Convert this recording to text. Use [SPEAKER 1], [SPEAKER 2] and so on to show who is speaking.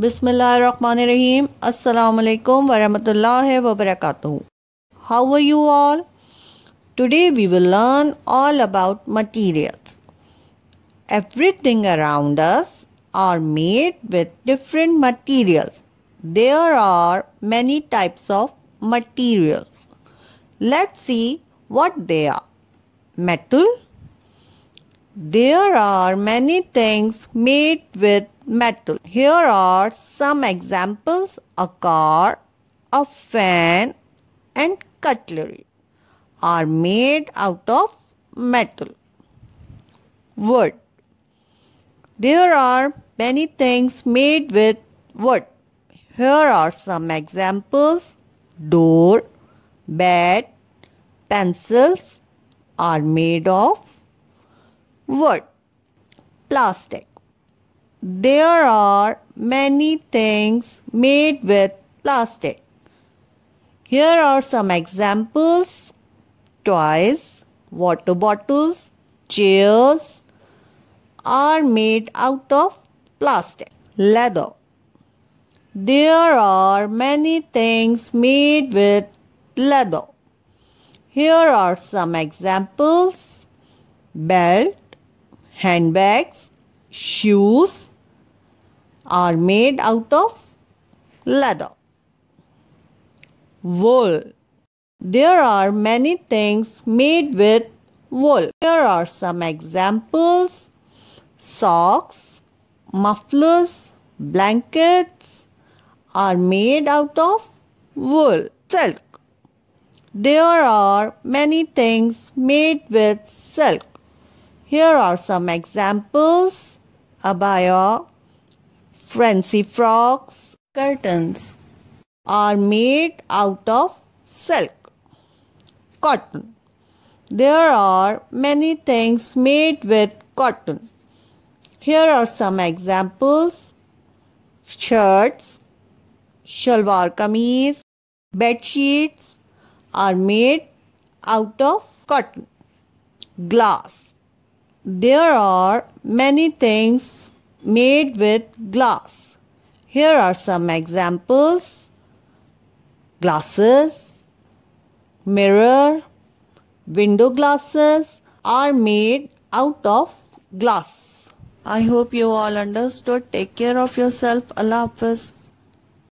[SPEAKER 1] Bismillahirrahmanirrahim. Assalamu alaikum wa rahmatullahi wa How are you all? Today we will learn all about materials. Everything around us are made with different materials. There are many types of materials. Let's see what they are. Metal there are many things made with metal. Here are some examples a car, a fan, and cutlery are made out of metal. Wood. There are many things made with wood. Here are some examples door, bed, pencils are made of Wood, plastic. There are many things made with plastic. Here are some examples toys, water bottles, chairs are made out of plastic, leather. There are many things made with leather. Here are some examples belt, handbags, shoes are made out of leather. Wool. There are many things made with wool. Here are some examples. Socks, mufflers, blankets are made out of wool, silk. There are many things made with silk. Here are some examples. Abaya, Frenzy frocks, curtains are made out of silk, cotton. There are many things made with cotton. Here are some examples. Shirts, shalwar kameez, bed sheets are made out of cotton. Glass there are many things made with glass. Here are some examples. Glasses, mirror, window glasses are made out of glass. I hope you all understood. Take care of yourself. Allah Hafiz.